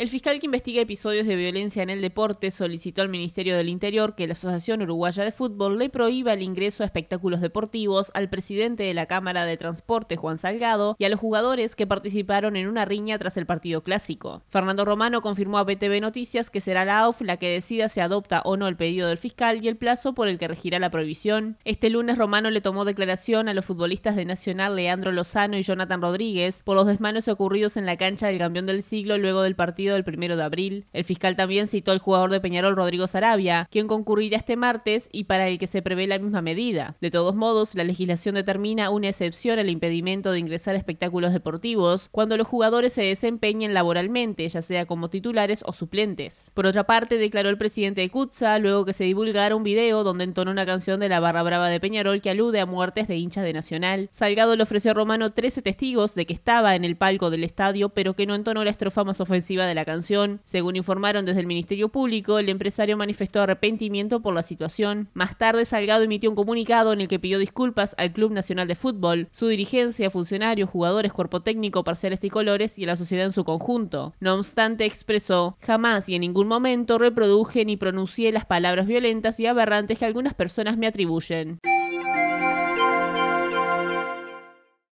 El fiscal que investiga episodios de violencia en el deporte solicitó al Ministerio del Interior que la Asociación Uruguaya de Fútbol le prohíba el ingreso a espectáculos deportivos al presidente de la Cámara de Transporte, Juan Salgado, y a los jugadores que participaron en una riña tras el partido clásico. Fernando Romano confirmó a BTV Noticias que será la AUF la que decida si adopta o no el pedido del fiscal y el plazo por el que regirá la prohibición. Este lunes Romano le tomó declaración a los futbolistas de Nacional Leandro Lozano y Jonathan Rodríguez por los desmanes ocurridos en la cancha del campeón del siglo luego del partido el primero de abril. El fiscal también citó al jugador de Peñarol Rodrigo Sarabia, quien concurrirá este martes y para el que se prevé la misma medida. De todos modos, la legislación determina una excepción al impedimento de ingresar a espectáculos deportivos cuando los jugadores se desempeñen laboralmente, ya sea como titulares o suplentes. Por otra parte, declaró el presidente de Cutza luego que se divulgara un video donde entonó una canción de la barra brava de Peñarol que alude a muertes de hinchas de Nacional. Salgado le ofreció a Romano 13 testigos de que estaba en el palco del estadio, pero que no entonó la estrofa más ofensiva de la canción. Según informaron desde el Ministerio Público, el empresario manifestó arrepentimiento por la situación. Más tarde, Salgado emitió un comunicado en el que pidió disculpas al Club Nacional de Fútbol, su dirigencia, funcionarios, jugadores, cuerpo técnico, parciales colores y a la sociedad en su conjunto. No obstante, expresó, jamás y en ningún momento reproduje ni pronuncié las palabras violentas y aberrantes que algunas personas me atribuyen.